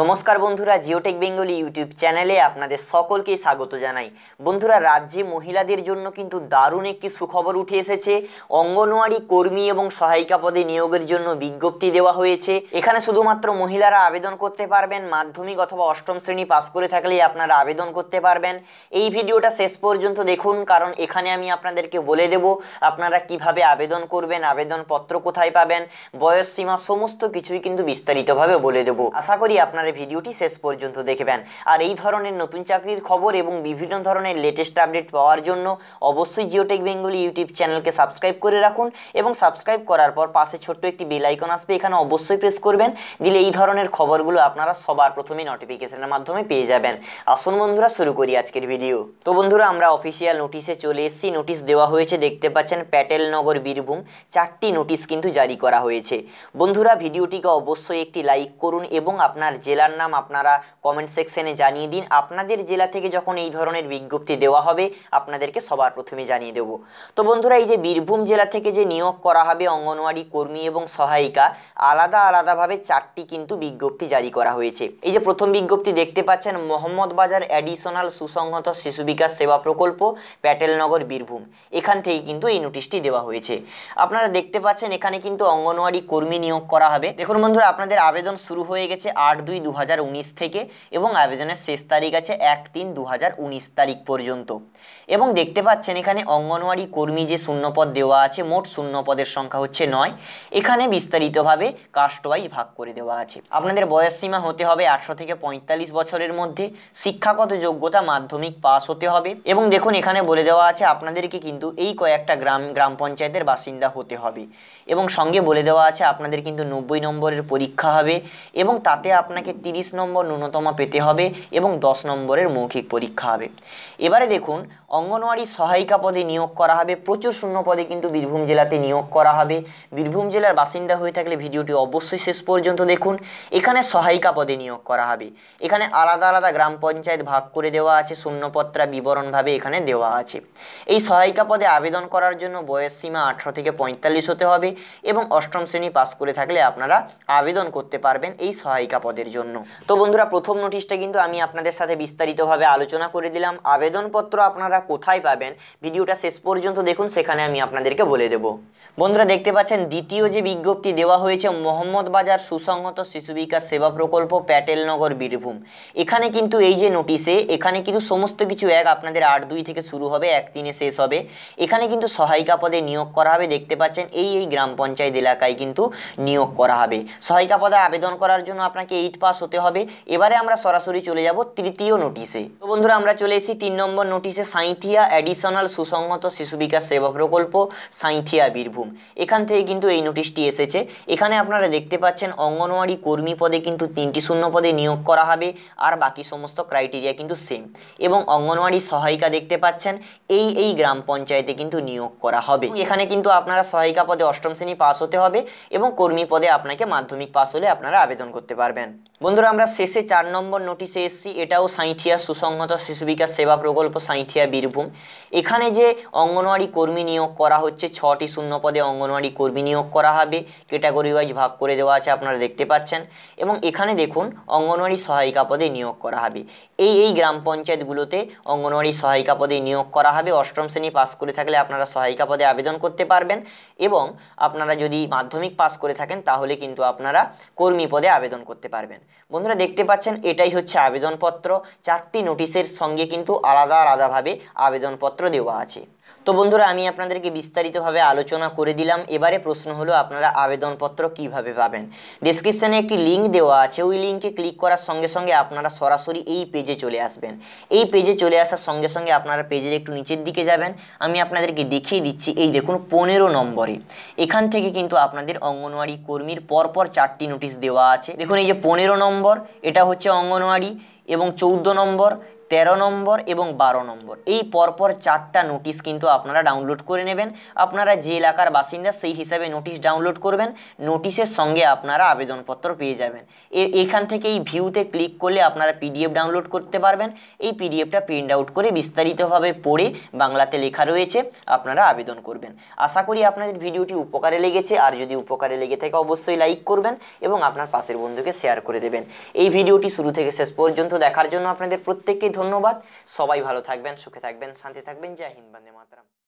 নমস্কার বন্ধুরা Geotech Bengali YouTube চ্যানেলে আপনাদের সকলকে স্বাগত জানাই বন্ধুরা রাজ্যে মহিলাদের জন্য কিন্তু দারুণ একটি সুখবর উঠে এসেছে অঙ্গনওয়াড়ি কর্মী এবং সহায়িকা পদে নিয়োগের জন্য বিজ্ঞপ্তি দেওয়া হয়েছে এখানে শুধুমাত্র মহিলারা আবেদন করতে পারবেন মাধ্যমিক অথবা অষ্টম শ্রেণী পাস করে থাকলেই আপনারা আবেদন করতে পারবেন এই ভিডিওটা শেষ পর্যন্ত দেখুন কারণ এখানে আমি আপনাদেরকে বলে দেব আপনারা কিভাবে আবেদন করবেন আবেদনপত্র কোথায় পাবেন বয়স সীমা সমস্ত কিছুই কিন্তু বিস্তারিতভাবে বলে দেব আশা করি আপনার ভিডিওটি শেষ পর্যন্ত দেখবেন আর এই ধরনের নতুন চাকরির খবর এবং বিভিন্ন ধরনের লেটেস্ট আপডেট পাওয়ার জন্য অবশ্যই জিওটেক বেঙ্গলি ইউটিউব চ্যানেলকে সাবস্ক্রাইব করে রাখুন এবং সাবস্ক্রাইব করার পর পাশে ছোট্ট একটি বেল আইকন আসবে এখানে অবশ্যই প্রেস করবেন দিলে এই ধরনের খবরগুলো আপনারা সবার প্রথমে নোটিফিকেশনের মাধ্যমে পেয়ে যাবেন আসুন বন্ধুরা শুরু করি আজকের ভিডিও তো বন্ধুরা আমরা অফিসিয়াল নোটিশে চলে এসেছি নোটিশ দেওয়া হয়েছে দেখতে পাচ্ছেন প্যাটেলনগর বীরভূম চারটি নোটিশ কিন্তু জারি করা হয়েছে বন্ধুরা ভিডিওটিকে অবশ্যই একটি লাইক করুন এবং আপনার জেলার নাম আপনারা কমেন্ট সেকশনে জানিয়ে দিন আপনাদের জেলা থেকে যখন এই ধরনের বিজ্ঞপ্তি দেওয়া হবে আপনাদেরকে সবার প্রথমে জানিয়ে দেব তো বন্ধুরা এই যে বীরভূম জেলা থেকে যে নিয়োগ করা হবে অঙ্গনওয়াড়ি কর্মী এবং সহায়িকা আলাদা আলাদাভাবে চারটি কিন্তু বিজ্ঞপ্তি জারি করা হয়েছে এই যে প্রথম বিজ্ঞপ্তি দেখতে পাচ্ছেন মোহাম্মদ বাজার অ্যাডিশনাল সুসংহত শিশু বিকাশ সেবা প্রকল্প প্যাটেলনগর বীরভূম এখান থেকেই কিন্তু এই নোটিশটি দেওয়া হয়েছে আপনারা দেখতে পাচ্ছেন এখানে কিন্তু অঙ্গনওয়াড়ি কর্মী নিয়োগ করা হবে দেখুন বন্ধুরা আপনাদের আবেদন শুরু হয়ে গেছে আট দুই দুই দু থেকে এবং আবেদনের শেষ তারিখ আছে এক তিন দু তারিখ পর্যন্ত এবং দেখতে পাচ্ছেন এখানে অঙ্গনওয়াড়ি কর্মী যে শূন্যপদ দেওয়া আছে মোট শূন্যপদের সংখ্যা হচ্ছে নয় এখানে বিস্তারিতভাবে কাস্টওয়াইজ ভাগ করে দেওয়া আছে আপনাদের বয়সসীমা হতে হবে আটশো থেকে পঁয়তাল্লিশ বছরের মধ্যে শিক্ষাগত যোগ্যতা মাধ্যমিক পাস হতে হবে এবং দেখুন এখানে বলে দেওয়া আছে আপনাদেরকে কিন্তু এই কয়েকটা গ্রাম গ্রাম পঞ্চায়েতের বাসিন্দা হতে হবে এবং সঙ্গে বলে দেওয়া আছে আপনাদের কিন্তু নব্বই নম্বরের পরীক্ষা হবে এবং তাতে আপনাকে আপনাকে 30 নম্বর ন্যূনতম পেতে হবে এবং 10 নম্বরের মৌখিক পরীক্ষা হবে এবারে দেখুন অঙ্গনওয়াড়ি সহায়িকা পদে নিয়োগ করা হবে প্রচুর শূন্য পদে কিন্তু বীরভূম জেলাতে নিয়োগ করা হবে বীরভূম জেলার বাসিন্দা হয়ে থাকলে ভিডিওটি অবশ্যই শেষ পর্যন্ত দেখুন এখানে সহায়িকা পদে নিয়োগ করা হবে এখানে আলাদা আলাদা গ্রাম পঞ্চায়েত ভাগ করে দেওয়া আছে শূন্যপত্রা বিবরণভাবে এখানে দেওয়া আছে এই সহায়িকা পদে আবেদন করার জন্য বয়স সীমা আঠারো থেকে পঁয়তাল্লিশ হতে হবে এবং অষ্টম শ্রেণী পাস করে থাকলে আপনারা আবেদন করতে পারবেন এই সহায়িকা পদের জন্য তো বন্ধুরা প্রথম নোটিশটা কিন্তু আমি আপনাদের সাথে বিস্তারিতভাবে আলোচনা করে দিলাম আবেদনপত্র আপনারা কোথায় পাবেন ভিডিওটা শেষ পর্যন্ত দেখুন সেখানে আমি আপনাদেরকে বলে দেব বন্ধুরা দেখতে পাচ্ছেন দ্বিতীয় যে বিজ্ঞপ্তি দেওয়া হয়েছে মোহাম্মদ বাজার সুসংহত শিশু বিকাশ সেবা প্রকল্প প্যাটেলনগর বীরভূম এখানে কিন্তু এই যে নোটিশে এখানে কিন্তু সমস্ত কিছু এক আপনাদের আট দুই থেকে শুরু হবে এক তিনে শেষ হবে এখানে কিন্তু সহায়িকা পদে নিয়োগ করা হবে দেখতে পাচ্ছেন এই এই গ্রাম পঞ্চায়েত এলাকায় কিন্তু নিয়োগ করা হবে সহায়িকা পদে আবেদন করার জন্য আপনাকে এইট পাস হতে হবে এবারে আমরা সরাসরি চলে যাব তৃতীয় নোটিশে তো বন্ধুরা আমরা চলে এসেছি তিন নম্বর নোটিশে সাইন সাঁইথিয়া অ্যাডিশনাল সুসংহত শিশু বিকাশ সেবা প্রকল্প সাঁইথিয়া বীরভূম এখান থেকে কিন্তু এই নোটিশটি এসেছে এখানে আপনারা দেখতে পাচ্ছেন অঙ্গনওয়াড়ি কর্মী পদে কিন্তু তিনটি শূন্য পদে নিয়োগ করা হবে আর বাকি সমস্ত ক্রাইটেরিয়া কিন্তু সেম এবং অঙ্গনওয়াড়ি সহায়িকা দেখতে পাচ্ছেন এই এই গ্রাম পঞ্চায়েতে কিন্তু নিয়োগ করা হবে এখানে কিন্তু আপনারা সহায়িকা পদে অষ্টম শ্রেণী পাস হতে হবে এবং কর্মী পদে আপনাকে মাধ্যমিক পাস হলে আপনারা আবেদন করতে পারবেন বন্ধুরা আমরা শেষে চার নম্বর নোটিশে এসছি এটাও সাঁথিয়া সুসংহত শিশু বিকাশ সেবা প্রকল্প সাঁথিয়া বীরভূম এখানে যে অঙ্গনওয়াড়ি কর্মী নিয়োগ করা হচ্ছে ছটি শূন্য পদে অঙ্গনওয়াড়ি কর্মী নিয়োগ করা হবে ক্যাটাগরি ওয়াইজ ভাগ করে দেওয়া আছে আপনারা দেখতে পাচ্ছেন এবং এখানে দেখুন অঙ্গনওয়াড়ি সহায়িকা পদে নিয়োগ করা হবে এই এই গ্রাম পঞ্চায়েতগুলোতে অঙ্গনওয়াড়ি সহায়িকা পদে নিয়োগ করা হবে অষ্টম শ্রেণী পাস করে থাকলে আপনারা সহায়িকা পদে আবেদন করতে পারবেন এবং আপনারা যদি মাধ্যমিক পাস করে থাকেন তাহলে কিন্তু আপনারা কর্মী পদে আবেদন করতে পারবেন বন্ধুরা দেখতে পাচ্ছেন এটাই হচ্ছে আবেদনপত্র চারটি নোটিশের সঙ্গে কিন্তু আলাদা আলাদাভাবে আবেদনপত্র দেওয়া আছে তো বন্ধুরা আমি আপনাদেরকে বিস্তারিতভাবে আলোচনা করে দিলাম এবারে প্রশ্ন হলো আপনারা আবেদনপত্র কিভাবে পাবেন ডিসক্রিপশানে একটি লিঙ্ক দেওয়া আছে ওই লিঙ্কে ক্লিক করার সঙ্গে সঙ্গে আপনারা সরাসরি এই পেজে চলে আসবেন এই পেজে চলে আসার সঙ্গে সঙ্গে আপনারা পেজের একটু নিচের দিকে যাবেন আমি আপনাদেরকে দেখিয়ে দিচ্ছি এই দেখুন পনেরো নম্বরে এখান থেকে কিন্তু আপনাদের অঙ্গনওয়াড়ি কর্মীর পরপর চারটি নোটিশ দেওয়া আছে দেখুন এই যে পনেরো নম্বর এটা হচ্ছে অঙ্গনওয়াড়ি এবং চৌদ্দ নম্বর তেরো নম্বর এবং বারো নম্বর এই পরপর চারটা নোটিশ কিন্তু আপনারা ডাউনলোড করে নেবেন আপনারা যে এলাকার বাসিন্দা সেই হিসাবে নোটিশ ডাউনলোড করবেন নোটিশের সঙ্গে আপনারা আবেদনপত্র পেয়ে যাবেন এখান থেকে এই ভিউতে ক্লিক করলে আপনারা পিডিএফ ডাউনলোড করতে পারবেন এই পিডিএফটা প্রিন্ট আউট করে বিস্তারিতভাবে পড়ে বাংলাতে লেখা রয়েছে আপনারা আবেদন করবেন আশা করি আপনাদের ভিডিওটি উপকারে লেগেছে আর যদি উপকারে লেগে থাকে অবশ্যই লাইক করবেন এবং আপনার পাশের বন্ধুকে শেয়ার করে দেবেন এই ভিডিওটি শুরু থেকে শেষ পর্যন্ত দেখার জন্য আপনাদের প্রত্যেককে ধন্যবাদ সবাই ভালো থাকবেন সুখে থাকবেন শান্তি থাকবেন জয় হিন্দ বন্দে মাতরম